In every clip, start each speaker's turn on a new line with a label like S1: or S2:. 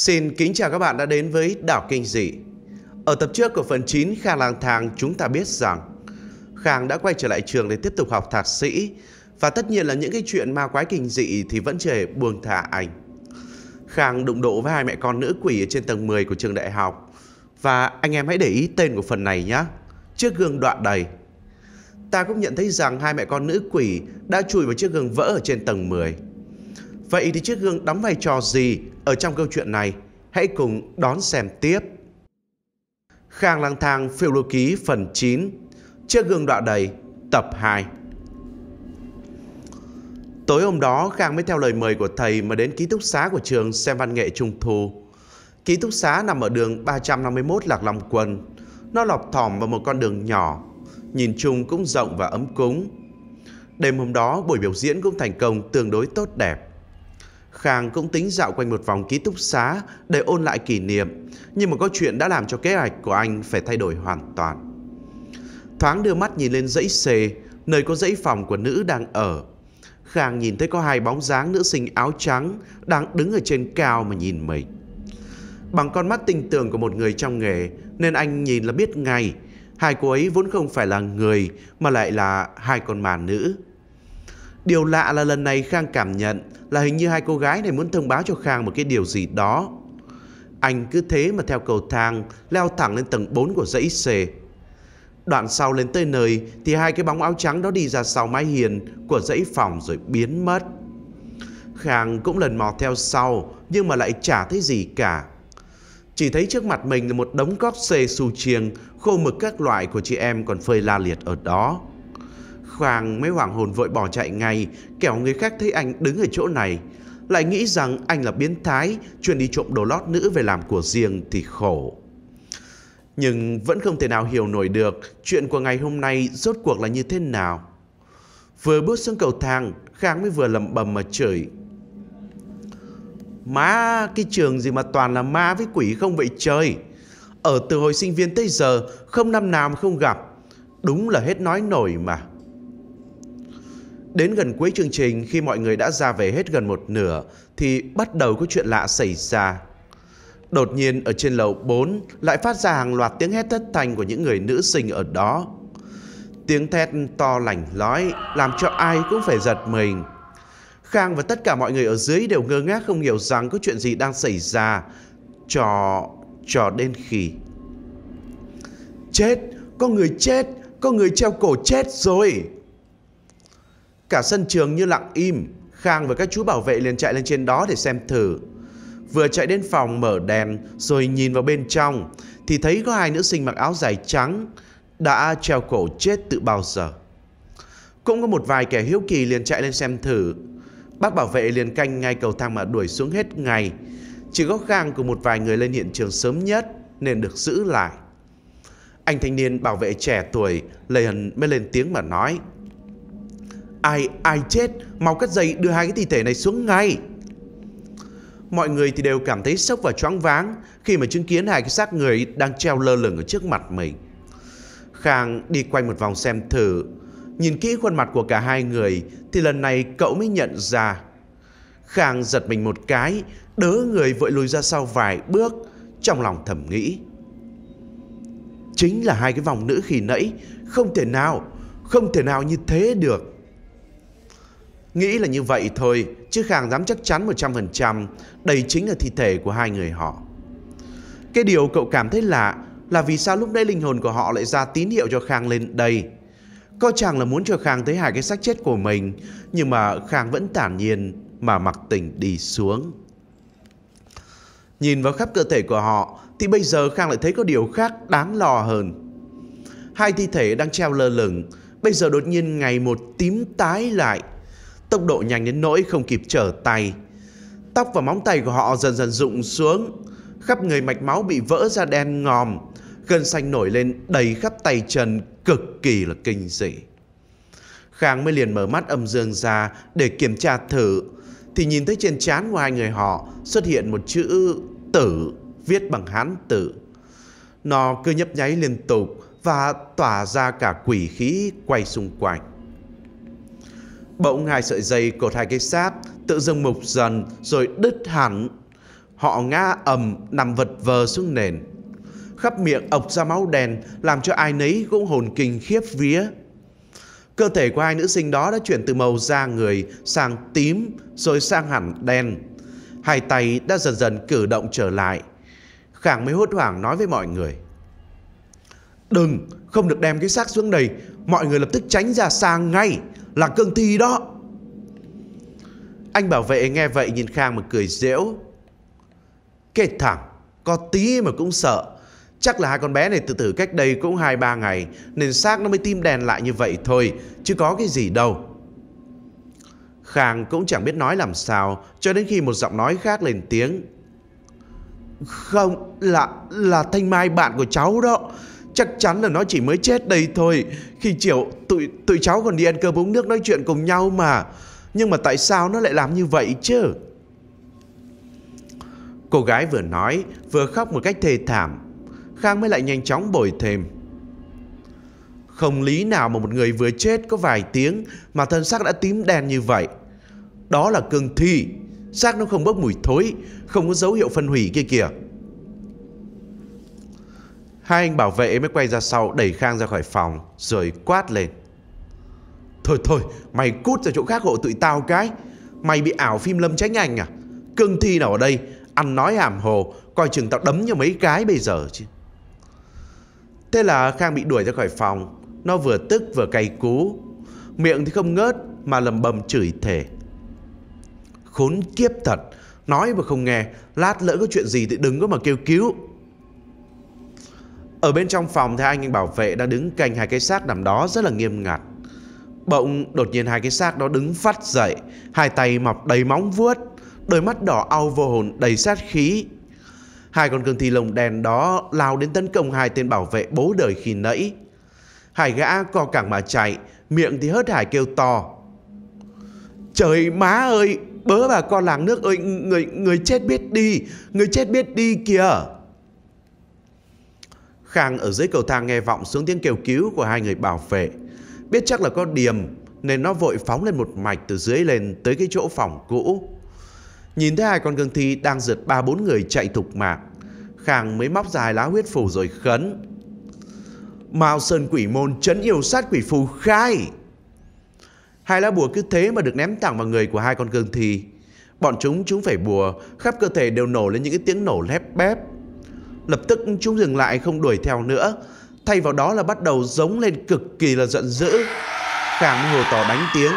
S1: Xin kính chào các bạn đã đến với Đảo Kinh Dị. Ở tập trước của phần 9 Khang lang thang chúng ta biết rằng Khang đã quay trở lại trường để tiếp tục học thạc sĩ và tất nhiên là những cái chuyện ma quái kinh dị thì vẫn chưa buông thả anh. Khang đụng độ với hai mẹ con nữ quỷ ở trên tầng 10 của trường đại học và anh em hãy để ý tên của phần này nhé. Chiếc gương đoạn đầy. Ta cũng nhận thấy rằng hai mẹ con nữ quỷ đã chùi vào chiếc gương vỡ ở trên tầng 10. Vậy thì chiếc gương đóng vai trò gì ở trong câu chuyện này? Hãy cùng đón xem tiếp. Khang lang thang phiêu lưu ký phần 9 Chiếc gương đọa đầy tập 2 Tối hôm đó Khang mới theo lời mời của thầy mà đến ký túc xá của trường xem văn nghệ trung thu. Ký túc xá nằm ở đường 351 Lạc Long Quân. Nó lọp thỏm vào một con đường nhỏ, nhìn chung cũng rộng và ấm cúng. Đêm hôm đó buổi biểu diễn cũng thành công tương đối tốt đẹp. Khang cũng tính dạo quanh một vòng ký túc xá để ôn lại kỷ niệm, nhưng một câu chuyện đã làm cho kế hoạch của anh phải thay đổi hoàn toàn. Thoáng đưa mắt nhìn lên dãy xề, nơi có dãy phòng của nữ đang ở. Khang nhìn thấy có hai bóng dáng nữ sinh áo trắng đang đứng ở trên cao mà nhìn mình. Bằng con mắt tinh tường của một người trong nghề nên anh nhìn là biết ngay, hai cô ấy vốn không phải là người mà lại là hai con mà nữ. Điều lạ là lần này Khang cảm nhận là hình như hai cô gái này muốn thông báo cho Khang một cái điều gì đó. Anh cứ thế mà theo cầu thang leo thẳng lên tầng 4 của dãy C. Đoạn sau lên tới nơi thì hai cái bóng áo trắng đó đi ra sau mái hiền của dãy phòng rồi biến mất. Khang cũng lần mò theo sau nhưng mà lại chả thấy gì cả. Chỉ thấy trước mặt mình là một đống cóp xê su chiêng, khô mực các loại của chị em còn phơi la liệt ở đó. Khang mới hoảng hồn vội bỏ chạy ngay, kẻo người khác thấy anh đứng ở chỗ này. Lại nghĩ rằng anh là biến thái, chuyên đi trộm đồ lót nữ về làm của riêng thì khổ. Nhưng vẫn không thể nào hiểu nổi được chuyện của ngày hôm nay rốt cuộc là như thế nào. Vừa bước xuống cầu thang, Khang mới vừa lầm bầm mà chửi. Má, cái trường gì mà toàn là ma với quỷ không vậy trời? Ở từ hồi sinh viên tới giờ, không năm nào mà không gặp. Đúng là hết nói nổi mà. Đến gần cuối chương trình khi mọi người đã ra về hết gần một nửa thì bắt đầu có chuyện lạ xảy ra. Đột nhiên ở trên lầu 4 lại phát ra hàng loạt tiếng hét thất thanh của những người nữ sinh ở đó. Tiếng thét to lành lói làm cho ai cũng phải giật mình. Khang và tất cả mọi người ở dưới đều ngơ ngác không hiểu rằng có chuyện gì đang xảy ra. Trò... trò đến khi... Chết! Có người chết! Có người treo cổ chết rồi! Cả sân trường như lặng im, Khang và các chú bảo vệ liền chạy lên trên đó để xem thử. Vừa chạy đến phòng mở đèn rồi nhìn vào bên trong thì thấy có hai nữ sinh mặc áo dài trắng đã treo cổ chết từ bao giờ. Cũng có một vài kẻ hiếu kỳ liền chạy lên xem thử. Bác bảo vệ liền canh ngay cầu thang mà đuổi xuống hết ngày. Chỉ có Khang cùng một vài người lên hiện trường sớm nhất nên được giữ lại. Anh thanh niên bảo vệ trẻ tuổi lần mới lên tiếng mà nói Ai, ai chết, mau cắt dây đưa hai cái thi thể này xuống ngay. Mọi người thì đều cảm thấy sốc và choáng váng khi mà chứng kiến hai cái xác người đang treo lơ lửng ở trước mặt mình. Khang đi quanh một vòng xem thử. Nhìn kỹ khuôn mặt của cả hai người thì lần này cậu mới nhận ra. Khang giật mình một cái, đỡ người vội lùi ra sau vài bước, trong lòng thầm nghĩ. Chính là hai cái vòng nữ khi nãy, không thể nào, không thể nào như thế được. Nghĩ là như vậy thôi, chứ Khang dám chắc chắn 100% đây chính là thi thể của hai người họ. Cái điều cậu cảm thấy lạ là vì sao lúc nãy linh hồn của họ lại ra tín hiệu cho Khang lên đây. Có chàng là muốn cho Khang thấy hai cái xác chết của mình, nhưng mà Khang vẫn tản nhiên mà mặc tỉnh đi xuống. Nhìn vào khắp cơ thể của họ thì bây giờ Khang lại thấy có điều khác đáng lo hơn. Hai thi thể đang treo lơ lửng, bây giờ đột nhiên ngày một tím tái lại, tốc độ nhanh đến nỗi không kịp trở tay. Tóc và móng tay của họ dần dần rụng xuống, khắp người mạch máu bị vỡ ra đen ngòm, cơn xanh nổi lên đầy khắp tay chân cực kỳ là kinh dị. Khang mới liền mở mắt âm dương ra để kiểm tra thử, thì nhìn thấy trên trán của hai người họ xuất hiện một chữ tử viết bằng hán tử. Nó cứ nhấp nháy liên tục và tỏa ra cả quỷ khí quay xung quanh. Bỗng hai sợi dây cột hai cái xác tự dưng mục dần rồi đứt hẳn. Họ ngã ầm nằm vật vờ xuống nền. Khắp miệng ọc ra máu đen làm cho ai nấy cũng hồn kinh khiếp vía. Cơ thể của hai nữ sinh đó đã chuyển từ màu da người sang tím rồi sang hẳn đen. Hai tay đã dần dần cử động trở lại. Khảng mới hốt hoảng nói với mọi người. Đừng, không được đem cái xác xuống đây. Mọi người lập tức tránh ra xa ngay là cương thi đó anh bảo vệ nghe vậy nhìn khang mà cười dễu kệ thẳng có tí mà cũng sợ Chắc là hai con bé này tự tử cách đây cũng hai ba ngày Nên xác nó mới tim đèn lại như vậy thôi Chứ có cái gì đâu Khang cũng chẳng biết nói làm sao Cho đến khi một giọng nói khác lên tiếng Không là là Thanh Mai bạn của cháu đó Chắc chắn là nó chỉ mới chết đây thôi Khi chiều tụi, tụi cháu còn đi ăn cơm uống nước nói chuyện cùng nhau mà Nhưng mà tại sao nó lại làm như vậy chứ Cô gái vừa nói vừa khóc một cách thê thảm Khang mới lại nhanh chóng bồi thêm Không lý nào mà một người vừa chết có vài tiếng Mà thân xác đã tím đen như vậy Đó là cương thi Xác nó không bốc mùi thối Không có dấu hiệu phân hủy kia kìa Hai anh bảo vệ mới quay ra sau đẩy Khang ra khỏi phòng rồi quát lên. Thôi thôi, mày cút ra chỗ khác hộ tụi tao cái. Mày bị ảo phim lâm tránh ảnh à? Cương thi nào ở đây, ăn nói hàm hồ, coi chừng tao đấm cho mấy cái bây giờ chứ. Thế là Khang bị đuổi ra khỏi phòng, nó vừa tức vừa cay cú. Miệng thì không ngớt mà lầm bầm chửi thề. Khốn kiếp thật, nói mà không nghe, lát lỡ có chuyện gì thì đừng có mà kêu cứu. Ở bên trong phòng thì hai anh bảo vệ đã đứng canh hai cái xác nằm đó rất là nghiêm ngặt. Bỗng đột nhiên hai cái xác đó đứng phát dậy, hai tay mọc đầy móng vuốt, đôi mắt đỏ au vô hồn đầy sát khí. Hai con cương thi lồng đèn đó lao đến tấn công hai tên bảo vệ bố đời khi nãy. hai gã co cẳng mà chạy, miệng thì hớt hải kêu to. Trời má ơi, bớ bà con làng nước ơi, người người chết biết đi, người chết biết đi kìa. Khang ở dưới cầu thang nghe vọng xuống tiếng kêu cứu của hai người bảo vệ. Biết chắc là có điểm nên nó vội phóng lên một mạch từ dưới lên tới cái chỗ phòng cũ. Nhìn thấy hai con cương thi đang rượt ba bốn người chạy thục mạng, Khang mới móc dài lá huyết phù rồi khấn. Mao Sơn Quỷ Môn chấn yêu sát quỷ phù khai. Hai lá bùa cứ thế mà được ném thẳng vào người của hai con cương thi. Bọn chúng chúng phải bùa, khắp cơ thể đều nổ lên những cái tiếng nổ lép bép lập tức chúng dừng lại không đuổi theo nữa. Thay vào đó là bắt đầu giống lên cực kỳ là giận dữ. khang hồ tỏ đánh tiếng.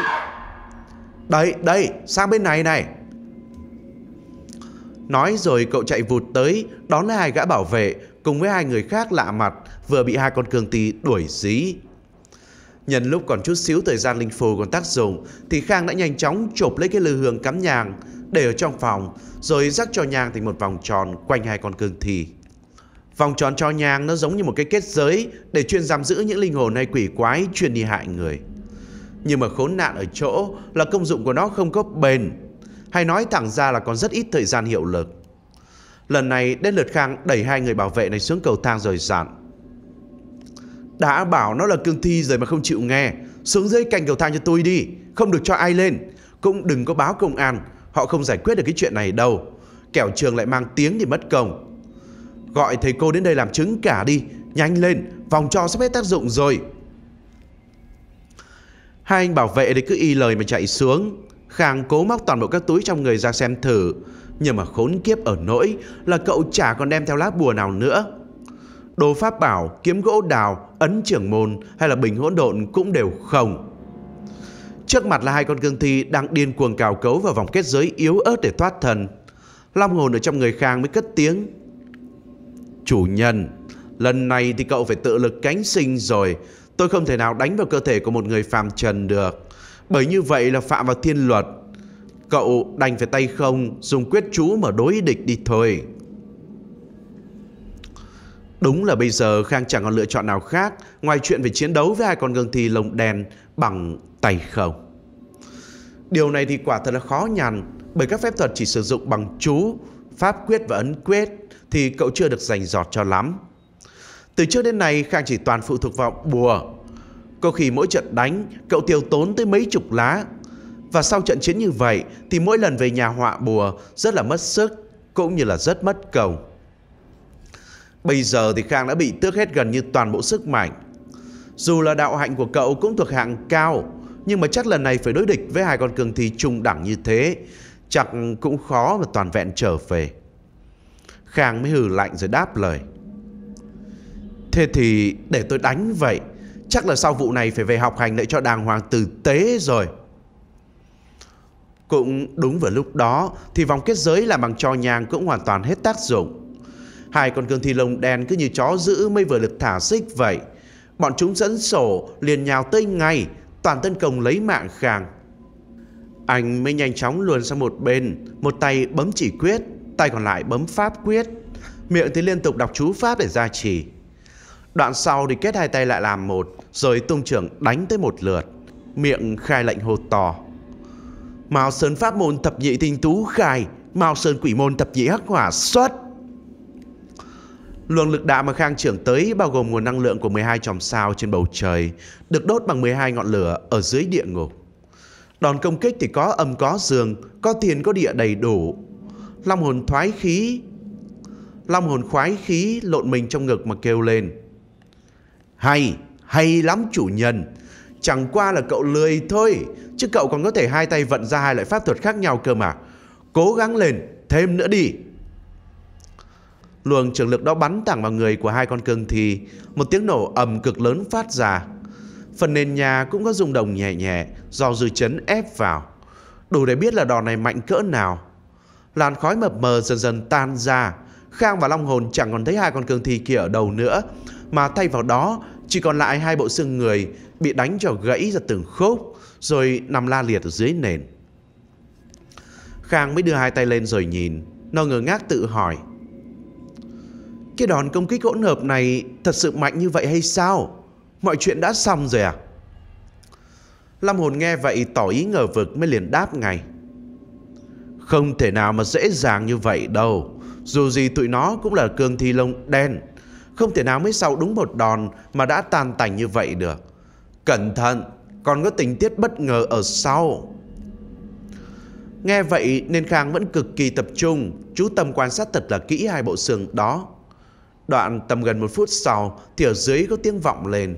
S1: Đấy, đây, sang bên này này. Nói rồi cậu chạy vụt tới, đón lấy hai gã bảo vệ, cùng với hai người khác lạ mặt, vừa bị hai con cường tì đuổi dí. Nhân lúc còn chút xíu thời gian linh phù còn tác dụng, thì Khang đã nhanh chóng chộp lấy cái lư hương cắm nhàng, để ở trong phòng, rồi rắc cho nhang thành một vòng tròn quanh hai con cương thì Vòng tròn cho nhang nó giống như một cái kết giới để chuyên giam giữ những linh hồn hay quỷ quái chuyên đi hại người. Nhưng mà khốn nạn ở chỗ là công dụng của nó không có bền, hay nói thẳng ra là còn rất ít thời gian hiệu lực. Lần này đến lượt Khang đẩy hai người bảo vệ này xuống cầu thang rồi dặn. Đã bảo nó là cương thi rồi mà không chịu nghe, xuống dưới cành cầu thang cho tôi đi, không được cho ai lên, cũng đừng có báo công an, họ không giải quyết được cái chuyện này đâu. Kẻo trường lại mang tiếng thì mất công Gọi thầy cô đến đây làm chứng cả đi Nhanh lên Vòng tròn sắp hết tác dụng rồi Hai anh bảo vệ thì cứ y lời mà chạy xuống Khang cố móc toàn bộ các túi trong người ra xem thử Nhưng mà khốn kiếp ở nỗi Là cậu chả còn đem theo lá bùa nào nữa Đồ pháp bảo, kiếm gỗ đào, ấn trưởng môn hay là bình hỗn độn cũng đều không. Trước mặt là hai con cương thi đang điên cuồng cào cấu vào vòng kết giới yếu ớt để thoát thần. Long hồn ở trong người Khang mới cất tiếng. Chủ nhân, lần này thì cậu phải tự lực cánh sinh rồi. Tôi không thể nào đánh vào cơ thể của một người phàm trần được. Bởi như vậy là phạm vào thiên luật. Cậu đành phải tay không, dùng quyết chú mà đối địch đi thôi. Đúng là bây giờ Khang chẳng còn lựa chọn nào khác ngoài chuyện về chiến đấu với hai con gương thi lồng đèn bằng tay không. Điều này thì quả thật là khó nhằn bởi các phép thuật chỉ sử dụng bằng chú, pháp quyết và ấn quyết thì cậu chưa được dành giọt cho lắm. Từ trước đến nay Khang chỉ toàn phụ thuộc vào bùa. Có khi mỗi trận đánh, cậu tiêu tốn tới mấy chục lá. Và sau trận chiến như vậy thì mỗi lần về nhà họa bùa rất là mất sức, cũng như là rất mất cầu. Bây giờ thì Khang đã bị tước hết gần như toàn bộ sức mạnh. Dù là đạo hạnh của cậu cũng thuộc hạng cao, nhưng mà chắc lần này phải đối địch với hai con cường thi trung đẳng như thế, chắc cũng khó mà toàn vẹn trở về. Khang mới hừ lạnh rồi đáp lời. Thế thì để tôi đánh vậy. Chắc là sau vụ này phải về học hành lại cho đàng hoàng tử tế rồi. Cũng đúng vào lúc đó thì vòng kết giới làm bằng cho nhang cũng hoàn toàn hết tác dụng. Hai con cương thi lông đen cứ như chó giữ mây vừa lực thả xích vậy. Bọn chúng dẫn sổ liền nhào tới ngay, toàn tấn công lấy mạng Khang. Anh mới nhanh chóng luồn sang một bên, một tay bấm chỉ quyết, Tay còn lại bấm pháp quyết Miệng thì liên tục đọc chú pháp để gia trì Đoạn sau thì kết hai tay lại làm một Rồi tung trưởng đánh tới một lượt Miệng khai lệnh hô to Mao Sơn Pháp Môn Thập Nhị Tinh Tú khai Mao Sơn Quỷ Môn Thập Nhị Hắc Hỏa xuất Luồng lực đạo mà Khang trưởng tới bao gồm nguồn năng lượng của 12 chòm sao trên bầu trời được đốt bằng 12 ngọn lửa ở dưới địa ngục. Đòn công kích thì có âm có dương, có tiền có địa đầy đủ, Long hồn thoái khí Long hồn khoái khí lộn mình trong ngực mà kêu lên Hay, hay lắm chủ nhân Chẳng qua là cậu lười thôi Chứ cậu còn có thể hai tay vận ra hai loại pháp thuật khác nhau cơ mà Cố gắng lên, thêm nữa đi Luồng trường lực đó bắn thẳng vào người của hai con cương thi Một tiếng nổ ầm cực lớn phát ra Phần nền nhà cũng có rung động nhẹ nhẹ Do dư chấn ép vào Đủ để biết là đòn này mạnh cỡ nào Làn khói mập mờ dần dần tan ra Khang và Long Hồn chẳng còn thấy hai con cương thi kia ở đầu nữa Mà thay vào đó Chỉ còn lại hai bộ xương người Bị đánh cho gãy ra từng khúc Rồi nằm la liệt ở dưới nền Khang mới đưa hai tay lên rồi nhìn Nó ngơ ngác tự hỏi Cái đòn công kích hỗn hợp này Thật sự mạnh như vậy hay sao Mọi chuyện đã xong rồi à Lâm Hồn nghe vậy tỏ ý ngờ vực mới liền đáp ngay không thể nào mà dễ dàng như vậy đâu. Dù gì tụi nó cũng là cương thi lông đen. Không thể nào mới sau đúng một đòn mà đã tan tành như vậy được. Cẩn thận, còn có tình tiết bất ngờ ở sau. Nghe vậy nên Khang vẫn cực kỳ tập trung, chú tâm quan sát thật là kỹ hai bộ xương đó. Đoạn tầm gần một phút sau thì ở dưới có tiếng vọng lên.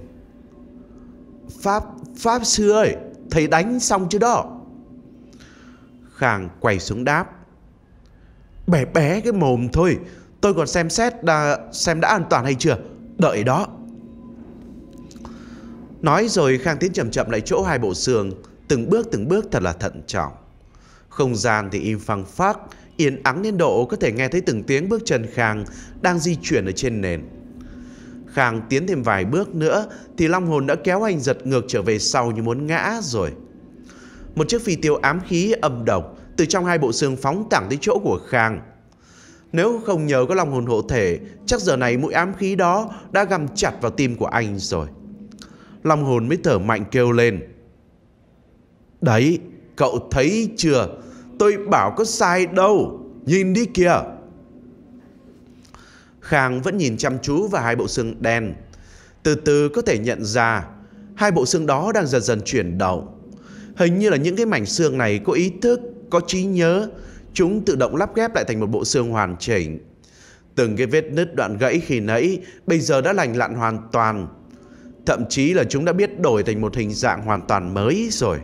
S1: Pháp, Pháp sư ơi, thầy đánh xong chưa đó? Khang quay xuống đáp. Bé bé cái mồm thôi, tôi còn xem xét đã xem đã an toàn hay chưa, đợi đó. Nói rồi Khang tiến chậm chậm lại chỗ hai bộ xương, từng bước từng bước thật là thận trọng. Không gian thì im phăng phắc, yên ắng đến độ có thể nghe thấy từng tiếng bước chân Khang đang di chuyển ở trên nền. Khang tiến thêm vài bước nữa thì Long Hồn đã kéo anh giật ngược trở về sau như muốn ngã rồi một chiếc phi tiêu ám khí âm độc từ trong hai bộ xương phóng thẳng tới chỗ của Khang. Nếu không nhờ có lòng hồn hộ thể, chắc giờ này mũi ám khí đó đã găm chặt vào tim của anh rồi. Lòng hồn mới thở mạnh kêu lên. Đấy, cậu thấy chưa? Tôi bảo có sai đâu. Nhìn đi kìa. Khang vẫn nhìn chăm chú vào hai bộ xương đen. Từ từ có thể nhận ra, hai bộ xương đó đang dần dần chuyển động. Hình như là những cái mảnh xương này có ý thức, có trí nhớ, chúng tự động lắp ghép lại thành một bộ xương hoàn chỉnh. Từng cái vết nứt đoạn gãy khi nãy bây giờ đã lành lặn hoàn toàn. Thậm chí là chúng đã biết đổi thành một hình dạng hoàn toàn mới rồi.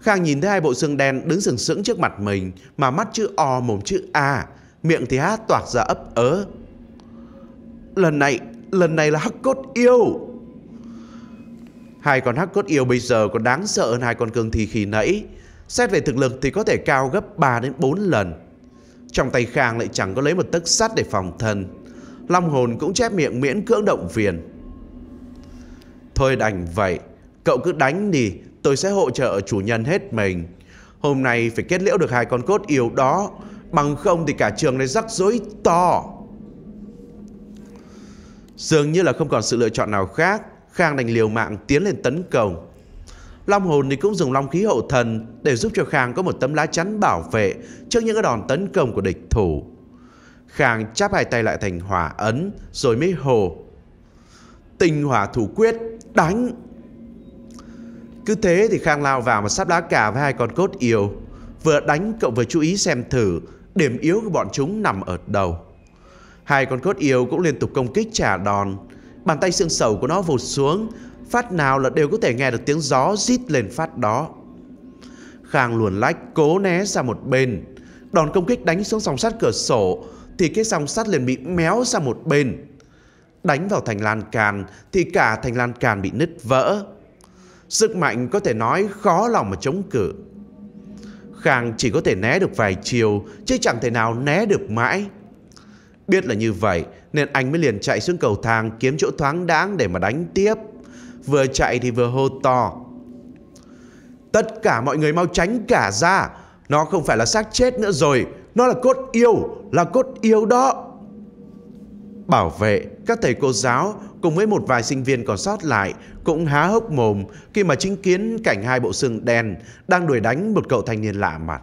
S1: Khang nhìn thấy hai bộ xương đen đứng sừng sững trước mặt mình mà mắt chữ O mồm chữ A, miệng thì há toạc ra ấp ớ. Lần này, lần này là hắc cốt yêu. Hai con hắc cốt yêu bây giờ còn đáng sợ hơn hai con cương thi khi nãy. Xét về thực lực thì có thể cao gấp 3 đến 4 lần. Trong tay Khang lại chẳng có lấy một tấc sắt để phòng thân. Long hồn cũng chép miệng miễn cưỡng động viên. Thôi đành vậy, cậu cứ đánh đi, tôi sẽ hỗ trợ chủ nhân hết mình. Hôm nay phải kết liễu được hai con cốt yêu đó, bằng không thì cả trường này rắc rối to. Dường như là không còn sự lựa chọn nào khác, Khang đành liều mạng tiến lên tấn công. Long hồn thì cũng dùng long khí hậu thần để giúp cho Khang có một tấm lá chắn bảo vệ trước những cái đòn tấn công của địch thủ. Khang chắp hai tay lại thành hỏa ấn rồi mới hồ. Tình hỏa thủ quyết, đánh! Cứ thế thì Khang lao vào mà sắp đá cả với hai con cốt yêu. Vừa đánh cậu vừa chú ý xem thử điểm yếu của bọn chúng nằm ở đâu. Hai con cốt yêu cũng liên tục công kích trả đòn. Bàn tay xương sầu của nó vụt xuống, phát nào là đều có thể nghe được tiếng gió rít lên phát đó. Khang luồn lách cố né ra một bên, đòn công kích đánh xuống sòng sắt cửa sổ thì cái sòng sắt liền bị méo ra một bên. Đánh vào thành lan càn thì cả thành lan càn bị nứt vỡ. Sức mạnh có thể nói khó lòng mà chống cự. Khang chỉ có thể né được vài chiều chứ chẳng thể nào né được mãi. Biết là như vậy nên anh mới liền chạy xuống cầu thang kiếm chỗ thoáng đáng để mà đánh tiếp. Vừa chạy thì vừa hô to. Tất cả mọi người mau tránh cả ra. Nó không phải là xác chết nữa rồi. Nó là cốt yêu. Là cốt yêu đó. Bảo vệ, các thầy cô giáo cùng với một vài sinh viên còn sót lại cũng há hốc mồm khi mà chứng kiến cảnh hai bộ xương đen đang đuổi đánh một cậu thanh niên lạ mặt.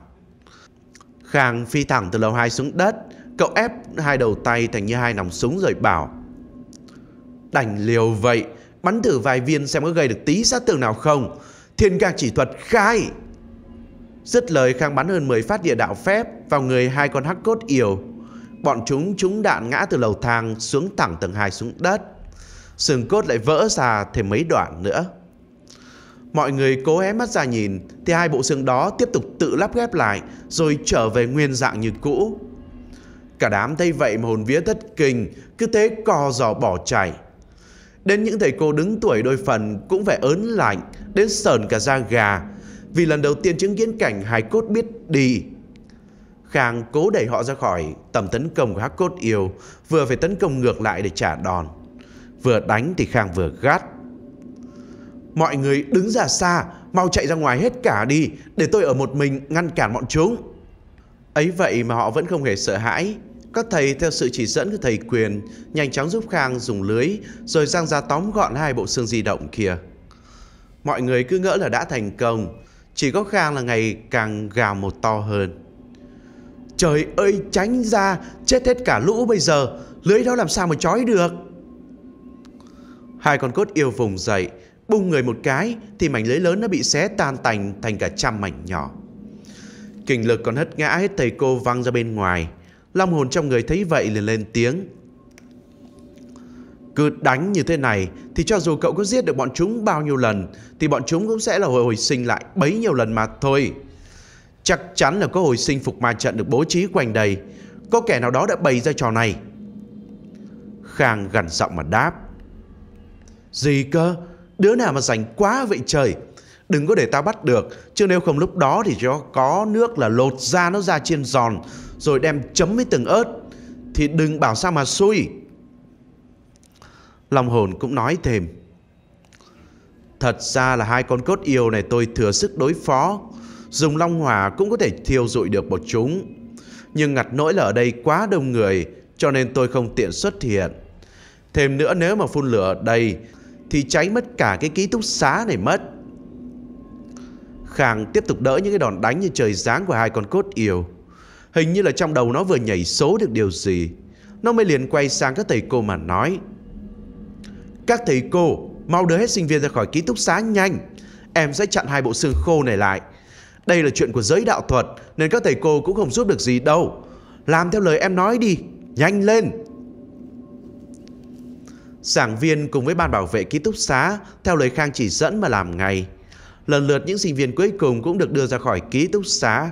S1: Khang phi thẳng từ lầu 2 xuống đất, Cậu ép hai đầu tay thành như hai nòng súng rồi bảo Đành liều vậy Bắn thử vài viên xem có gây được tí sát thương nào không Thiên ca chỉ thuật khai Dứt lời Khang bắn hơn 10 phát địa đạo phép Vào người hai con hắc cốt yểu Bọn chúng trúng đạn ngã từ lầu thang Xuống thẳng tầng hai xuống đất Sườn cốt lại vỡ ra thêm mấy đoạn nữa Mọi người cố hé mắt ra nhìn Thì hai bộ xương đó tiếp tục tự lắp ghép lại Rồi trở về nguyên dạng như cũ Cả đám thấy vậy mà hồn vía thất kinh, cứ thế co giò bỏ chạy. Đến những thầy cô đứng tuổi đôi phần cũng phải ớn lạnh, đến sờn cả da gà, vì lần đầu tiên chứng kiến cảnh hài cốt biết đi. Khang cố đẩy họ ra khỏi tầm tấn công của hắc cốt yêu, vừa phải tấn công ngược lại để trả đòn. Vừa đánh thì Khang vừa gắt. Mọi người đứng ra xa, mau chạy ra ngoài hết cả đi, để tôi ở một mình ngăn cản bọn chúng. Ấy vậy mà họ vẫn không hề sợ hãi, các thầy theo sự chỉ dẫn của thầy Quyền nhanh chóng giúp Khang dùng lưới rồi giang ra tóm gọn hai bộ xương di động kia. Mọi người cứ ngỡ là đã thành công, chỉ có Khang là ngày càng gào một to hơn. Trời ơi tránh ra, chết hết cả lũ bây giờ, lưới đó làm sao mà trói được. Hai con cốt yêu vùng dậy, bung người một cái thì mảnh lưới lớn nó bị xé tan tành thành cả trăm mảnh nhỏ. Kinh lực còn hất ngã hết thầy cô văng ra bên ngoài. Long hồn trong người thấy vậy liền lên tiếng. Cứ đánh như thế này thì cho dù cậu có giết được bọn chúng bao nhiêu lần thì bọn chúng cũng sẽ là hồi hồi sinh lại bấy nhiêu lần mà thôi. Chắc chắn là có hồi sinh phục ma trận được bố trí quanh đây. Có kẻ nào đó đã bày ra trò này. Khang gần giọng mà đáp. Gì cơ? Đứa nào mà rảnh quá vậy trời? Đừng có để tao bắt được, chứ nếu không lúc đó thì cho có nước là lột da nó ra trên giòn, rồi đem chấm với từng ớt thì đừng bảo sao mà xui. Long hồn cũng nói thêm. Thật ra là hai con cốt yêu này tôi thừa sức đối phó. Dùng long hỏa cũng có thể thiêu rụi được một chúng. Nhưng ngặt nỗi là ở đây quá đông người cho nên tôi không tiện xuất hiện. Thêm nữa nếu mà phun lửa ở đây thì cháy mất cả cái ký túc xá này mất. Khang tiếp tục đỡ những cái đòn đánh như trời giáng của hai con cốt yêu. Hình như là trong đầu nó vừa nhảy số được điều gì Nó mới liền quay sang các thầy cô mà nói Các thầy cô Mau đưa hết sinh viên ra khỏi ký túc xá nhanh Em sẽ chặn hai bộ xương khô này lại Đây là chuyện của giới đạo thuật Nên các thầy cô cũng không giúp được gì đâu Làm theo lời em nói đi Nhanh lên Giảng viên cùng với ban bảo vệ ký túc xá Theo lời Khang chỉ dẫn mà làm ngay Lần lượt những sinh viên cuối cùng cũng được đưa ra khỏi ký túc xá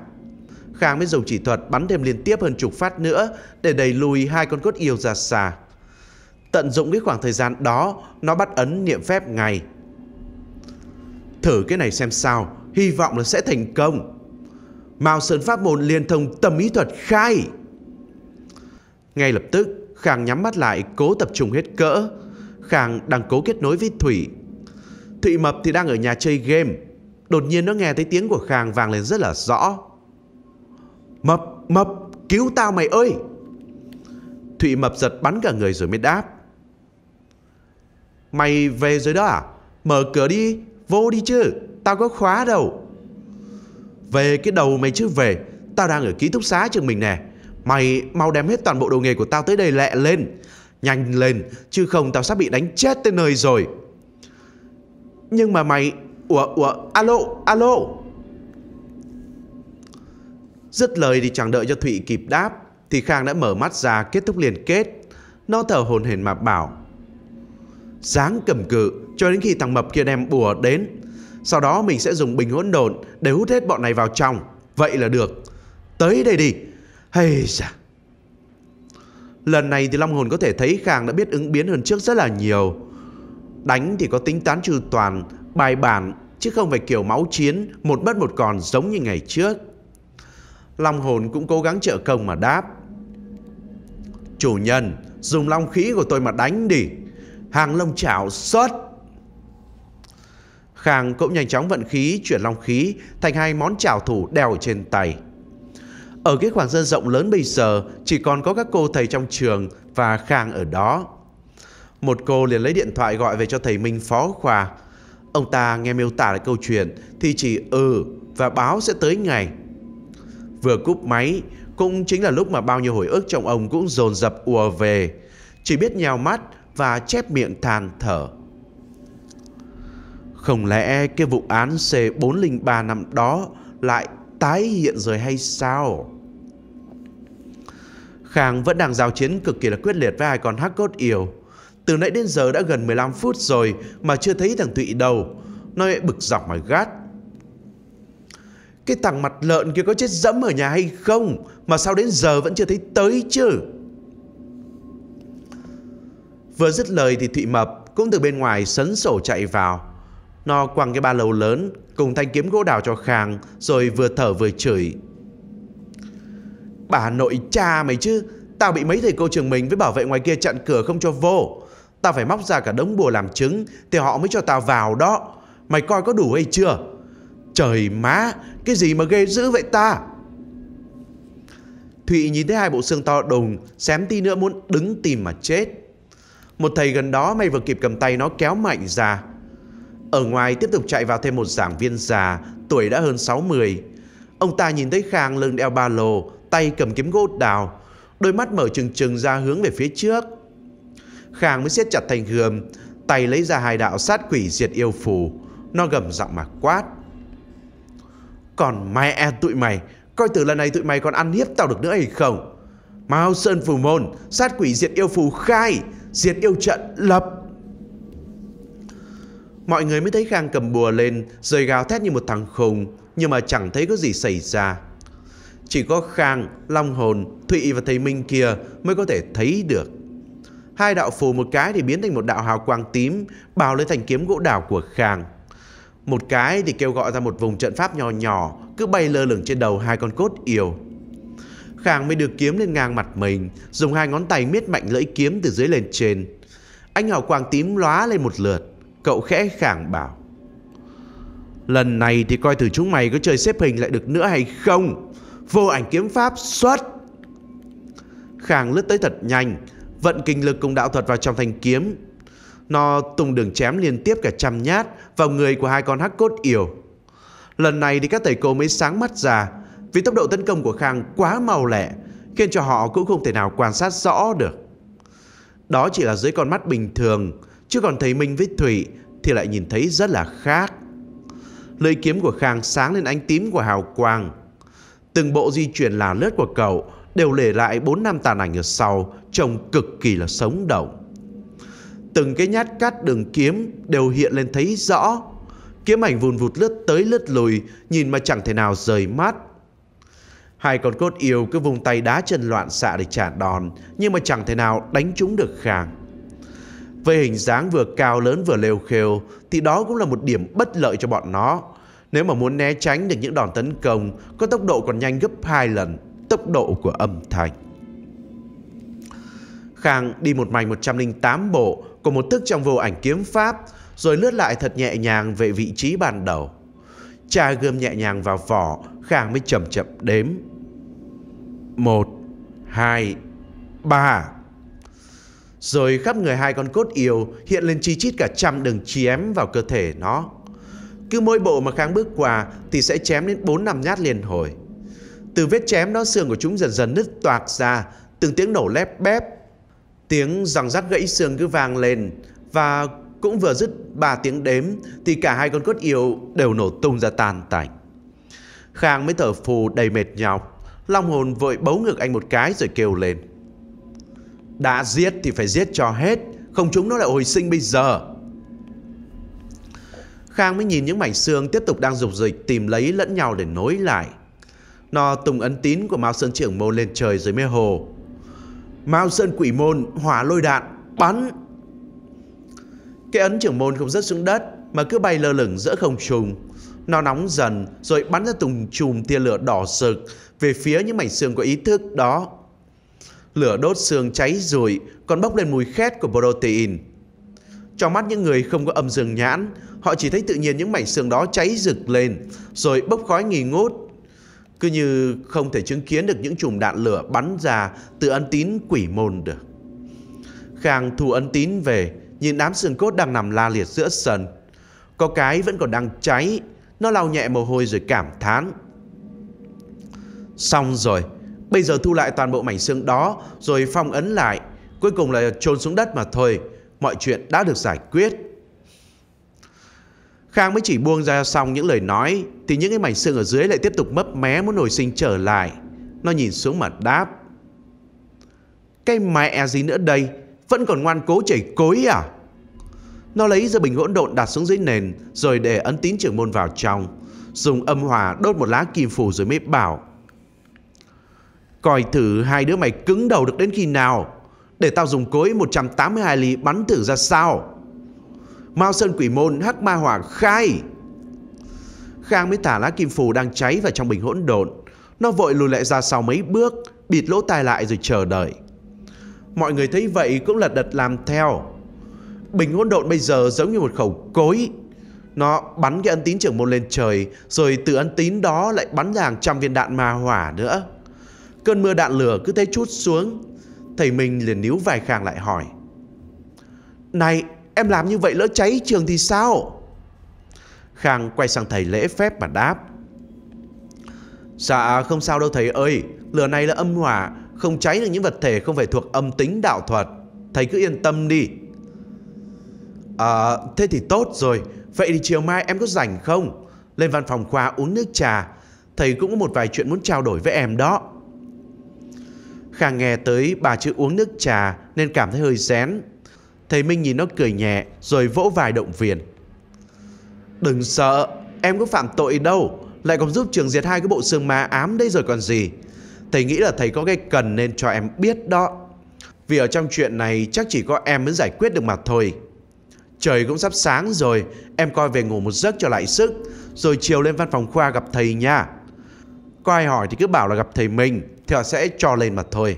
S1: Khang mới dùng chỉ thuật bắn thêm liên tiếp hơn chục phát nữa để đẩy lùi hai con cốt yêu ra xa. Tận dụng cái khoảng thời gian đó, nó bắt ấn niệm phép ngay. Thử cái này xem sao, hy vọng là sẽ thành công. Mao Sơn Pháp Môn liên thông tâm ý thuật khai. Ngay lập tức, Khang nhắm mắt lại cố tập trung hết cỡ. Khang đang cố kết nối với Thủy. Thụy Mập thì đang ở nhà chơi game. Đột nhiên nó nghe thấy tiếng của Khang vang lên rất là rõ. Mập, mập, cứu tao mày ơi! Thụy mập giật bắn cả người rồi mới đáp. Mày về rồi đó à? Mở cửa đi, vô đi chứ, tao có khóa đâu. Về cái đầu mày chứ về, tao đang ở ký túc xá trường mình nè. Mày mau đem hết toàn bộ đồ nghề của tao tới đây lẹ lên. Nhanh lên, chứ không tao sắp bị đánh chết tới nơi rồi. Nhưng mà mày... Ủa, ủa, alo, alo... Dứt lời thì chẳng đợi cho Thụy kịp đáp thì Khang đã mở mắt ra kết thúc liên kết. Nó thở hồn hển mà bảo Dáng cầm cự cho đến khi thằng mập kia đem bùa đến. Sau đó mình sẽ dùng bình hỗn độn để hút hết bọn này vào trong. Vậy là được. Tới đây đi. Hay da. Lần này thì Long Hồn có thể thấy Khang đã biết ứng biến hơn trước rất là nhiều. Đánh thì có tính toán trừ toàn, bài bản, chứ không phải kiểu máu chiến, một mất một còn giống như ngày trước. Long hồn cũng cố gắng trợ công mà đáp. Chủ nhân, dùng long khí của tôi mà đánh đi. Hàng lông chảo xuất. Khang cũng nhanh chóng vận khí chuyển long khí thành hai món chảo thủ đeo trên tay. Ở cái khoảng sân rộng lớn bây giờ chỉ còn có các cô thầy trong trường và Khang ở đó. Một cô liền lấy điện thoại gọi về cho thầy Minh phó khoa. Ông ta nghe miêu tả lại câu chuyện thì chỉ ừ và báo sẽ tới ngày vừa cúp máy cũng chính là lúc mà bao nhiêu hồi ức trong ông cũng dồn dập ùa về, chỉ biết nhào mắt và chép miệng than thở. Không lẽ cái vụ án C403 năm đó lại tái hiện rồi hay sao? Khang vẫn đang giao chiến cực kỳ là quyết liệt với hai con hắc cốt yêu. Từ nãy đến giờ đã gần 15 phút rồi mà chưa thấy thằng Thụy đâu. Nó bực dọc mà gắt. Cái thằng mặt lợn kia có chết dẫm ở nhà hay không Mà sao đến giờ vẫn chưa thấy tới chứ Vừa dứt lời thì Thụy Mập Cũng từ bên ngoài sấn sổ chạy vào Nó quăng cái ba lầu lớn Cùng thanh kiếm gỗ đào cho Khang Rồi vừa thở vừa chửi Bà nội cha mày chứ Tao bị mấy thầy cô trường mình với bảo vệ ngoài kia chặn cửa không cho vô Tao phải móc ra cả đống bùa làm chứng Thì họ mới cho tao vào đó Mày coi có đủ hay chưa Trời má, cái gì mà ghê dữ vậy ta? Thụy nhìn thấy hai bộ xương to đùng, xém tí nữa muốn đứng tìm mà chết. Một thầy gần đó mày vừa kịp cầm tay nó kéo mạnh ra. Ở ngoài tiếp tục chạy vào thêm một giảng viên già, tuổi đã hơn 60. Ông ta nhìn thấy Khang lưng đeo ba lô, tay cầm kiếm gỗ đào, đôi mắt mở trừng trừng ra hướng về phía trước. Khang mới siết chặt thành gươm, tay lấy ra hai đạo sát quỷ diệt yêu phù. Nó gầm giọng mà quát. Còn mẹ e tụi mày, coi từ lần này tụi mày còn ăn hiếp tao được nữa hay không? Mao Sơn Phù Môn, sát quỷ diệt yêu phù khai, diệt yêu trận lập. Mọi người mới thấy Khang cầm bùa lên, rồi gào thét như một thằng khùng, nhưng mà chẳng thấy có gì xảy ra. Chỉ có Khang, Long Hồn, Thụy và Thầy Minh kia mới có thể thấy được. Hai đạo phù một cái thì biến thành một đạo hào quang tím, bào lấy thành kiếm gỗ đào của Khang. Một cái thì kêu gọi ra một vùng trận pháp nhỏ nhỏ cứ bay lơ lửng trên đầu hai con cốt yêu. Khang mới được kiếm lên ngang mặt mình, dùng hai ngón tay miết mạnh lưỡi kiếm từ dưới lên trên. Anh hào quang tím lóa lên một lượt, cậu khẽ khàng bảo. Lần này thì coi thử chúng mày có chơi xếp hình lại được nữa hay không. Vô ảnh kiếm pháp xuất. Khang lướt tới thật nhanh, vận kinh lực cùng đạo thuật vào trong thanh kiếm, nó tung đường chém liên tiếp cả trăm nhát vào người của hai con hắc cốt yểu. Lần này thì các thầy cô mới sáng mắt ra vì tốc độ tấn công của Khang quá mau lẹ khiến cho họ cũng không thể nào quan sát rõ được. Đó chỉ là dưới con mắt bình thường chứ còn thấy Minh với Thủy thì lại nhìn thấy rất là khác. Lưỡi kiếm của Khang sáng lên ánh tím của hào quang. Từng bộ di chuyển là lướt của cậu đều để lại 4 năm tàn ảnh ở sau trông cực kỳ là sống động từng cái nhát cắt đường kiếm đều hiện lên thấy rõ. Kiếm ảnh vùn vụt lướt tới lướt lùi, nhìn mà chẳng thể nào rời mắt. Hai con cốt yêu cứ vùng tay đá chân loạn xạ để trả đòn, nhưng mà chẳng thể nào đánh chúng được khàng. Về hình dáng vừa cao lớn vừa lều khều, thì đó cũng là một điểm bất lợi cho bọn nó. Nếu mà muốn né tránh được những đòn tấn công có tốc độ còn nhanh gấp 2 lần tốc độ của âm thanh. Khang đi một mạch 108 bộ của một thức trong vô ảnh kiếm pháp rồi lướt lại thật nhẹ nhàng về vị trí ban đầu. Trà gươm nhẹ nhàng vào vỏ, Khang mới chậm chậm đếm. Một, hai, ba. Rồi khắp người hai con cốt yêu hiện lên chi chít cả trăm đường chém vào cơ thể nó. Cứ mỗi bộ mà Khang bước qua thì sẽ chém đến bốn năm nhát liền hồi. Từ vết chém đó xương của chúng dần dần nứt toạc ra, từng tiếng nổ lép bép Tiếng rằng rắc gãy xương cứ vang lên và cũng vừa dứt ba tiếng đếm thì cả hai con cốt yêu đều nổ tung ra tan tành. Khang mới thở phù đầy mệt nhọc, long hồn vội bấu ngực anh một cái rồi kêu lên. Đã giết thì phải giết cho hết, không chúng nó lại hồi sinh bây giờ. Khang mới nhìn những mảnh xương tiếp tục đang dục dịch tìm lấy lẫn nhau để nối lại. Nó tung ấn tín của Mao Sơn Trưởng Môn lên trời dưới mê hồ. Mao Sơn Quỷ Môn hỏa lôi đạn bắn. Cái ấn trưởng môn không rớt xuống đất mà cứ bay lơ lửng giữa không trung. Nó nóng dần rồi bắn ra tùng chùm tia lửa đỏ rực về phía những mảnh xương có ý thức đó. Lửa đốt xương cháy rụi còn bốc lên mùi khét của protein. Trong mắt những người không có âm dương nhãn, họ chỉ thấy tự nhiên những mảnh xương đó cháy rực lên rồi bốc khói nghi ngút cứ như không thể chứng kiến được những chùm đạn lửa bắn ra từ ân tín quỷ môn được. Khang thu ân tín về, nhìn đám xương cốt đang nằm la liệt giữa sân. Có cái vẫn còn đang cháy, nó lau nhẹ mồ hôi rồi cảm thán. Xong rồi, bây giờ thu lại toàn bộ mảnh xương đó rồi phong ấn lại. Cuối cùng là trôn xuống đất mà thôi, mọi chuyện đã được giải quyết. Khang mới chỉ buông ra xong những lời nói thì những cái mảnh xương ở dưới lại tiếp tục mấp mé muốn nổi sinh trở lại. Nó nhìn xuống mà đáp. Cái mẹ gì nữa đây? Vẫn còn ngoan cố chảy cối à? Nó lấy ra bình hỗn độn đặt xuống dưới nền rồi để ấn tín trưởng môn vào trong. Dùng âm hòa đốt một lá kim phủ rồi mới bảo. Coi thử hai đứa mày cứng đầu được đến khi nào? Để tao dùng cối 182 ly bắn thử ra sao? Mao Sơn Quỷ Môn Hắc Ma Hoàng khai Khang mới thả lá kim phù đang cháy vào trong bình hỗn độn Nó vội lùi lại ra sau mấy bước Bịt lỗ tai lại rồi chờ đợi Mọi người thấy vậy cũng lật đật làm theo Bình hỗn độn bây giờ giống như một khẩu cối Nó bắn cái ấn tín trưởng môn lên trời Rồi từ ấn tín đó lại bắn ra hàng trăm viên đạn ma hỏa nữa Cơn mưa đạn lửa cứ thế chút xuống Thầy mình liền níu vài khang lại hỏi Này Em làm như vậy lỡ cháy trường thì sao? Khang quay sang thầy lễ phép mà đáp. Dạ không sao đâu thầy ơi, lửa này là âm hỏa, không cháy được những vật thể không phải thuộc âm tính đạo thuật. Thầy cứ yên tâm đi. À, thế thì tốt rồi, vậy thì chiều mai em có rảnh không? Lên văn phòng khoa uống nước trà, thầy cũng có một vài chuyện muốn trao đổi với em đó. Khang nghe tới bà chữ uống nước trà nên cảm thấy hơi rén Thầy Minh nhìn nó cười nhẹ rồi vỗ vài động viên. Đừng sợ, em có phạm tội đâu, lại còn giúp trường diệt hai cái bộ xương ma ám đây rồi còn gì. Thầy nghĩ là thầy có cái cần nên cho em biết đó. Vì ở trong chuyện này chắc chỉ có em mới giải quyết được mà thôi. Trời cũng sắp sáng rồi, em coi về ngủ một giấc cho lại sức, rồi chiều lên văn phòng khoa gặp thầy nha. Có ai hỏi thì cứ bảo là gặp thầy mình, thì họ sẽ cho lên mà thôi.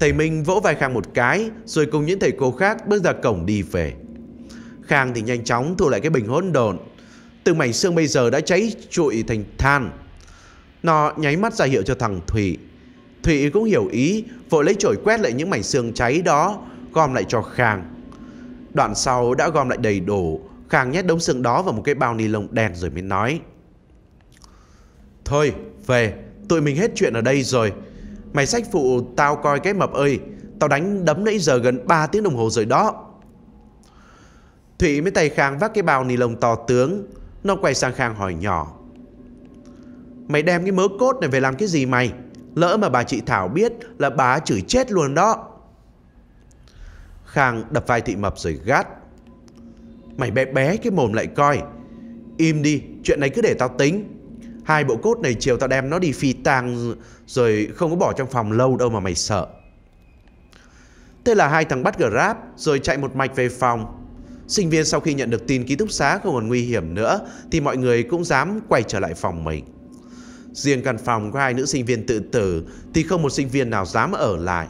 S1: Thầy Minh vỗ vai Khang một cái rồi cùng những thầy cô khác bước ra cổng đi về. Khang thì nhanh chóng thu lại cái bình hỗn độn. Từng mảnh xương bây giờ đã cháy trụi thành than. Nó nháy mắt ra hiệu cho thằng Thủy. Thủy cũng hiểu ý, vội lấy chổi quét lại những mảnh xương cháy đó, gom lại cho Khang. Đoạn sau đã gom lại đầy đủ, Khang nhét đống xương đó vào một cái bao ni lông đen rồi mới nói. Thôi, về, tụi mình hết chuyện ở đây rồi. Mày sách phụ tao coi cái mập ơi Tao đánh đấm nãy giờ gần 3 tiếng đồng hồ rồi đó Thụy mới tay Khang vác cái bao ni lông to tướng Nó quay sang Khang hỏi nhỏ Mày đem cái mớ cốt này về làm cái gì mày Lỡ mà bà chị Thảo biết là bà chửi chết luôn đó Khang đập vai thị mập rồi gắt Mày bé bé cái mồm lại coi Im đi chuyện này cứ để tao tính Hai bộ cốt này chiều tao đem nó đi phi tang rồi không có bỏ trong phòng lâu đâu mà mày sợ. Thế là hai thằng bắt Grab rồi chạy một mạch về phòng. Sinh viên sau khi nhận được tin ký túc xá không còn nguy hiểm nữa thì mọi người cũng dám quay trở lại phòng mình. Riêng căn phòng có hai nữ sinh viên tự tử thì không một sinh viên nào dám ở lại.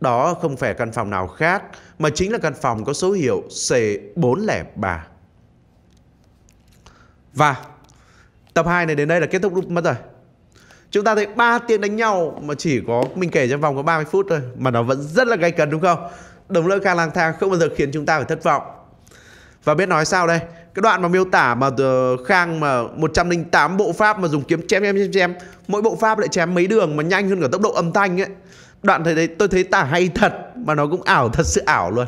S1: Đó không phải căn phòng nào khác mà chính là căn phòng có số hiệu C403. Và Tập 2 này đến đây là kết thúc mất rồi Chúng ta thấy ba tiếng đánh nhau mà chỉ có mình kể trong vòng có 30 phút thôi Mà nó vẫn rất là gay cấn đúng không? Đồng lỡ khang lang thang không bao giờ khiến chúng ta phải thất vọng Và biết nói sao đây Cái đoạn mà miêu tả mà ờ, Khang mà 108 bộ pháp mà dùng kiếm chém chém chém chém Mỗi bộ pháp lại chém mấy đường mà nhanh hơn cả tốc độ âm thanh ấy Đoạn thấy đấy tôi thấy tả hay thật Mà nó cũng ảo thật sự ảo luôn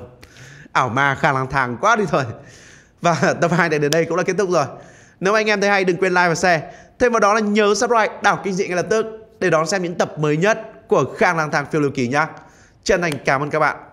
S1: Ảo mà Khang lang thang quá đi thôi Và tập 2 này đến đây cũng là kết thúc rồi nếu anh em thấy hay đừng quên like và share. Thêm vào đó là nhớ subscribe đảo kinh dị ngay lập tức để đón xem những tập mới nhất của Khang lang thang phiêu lưu kỳ nhá. Chân thành cảm ơn các bạn.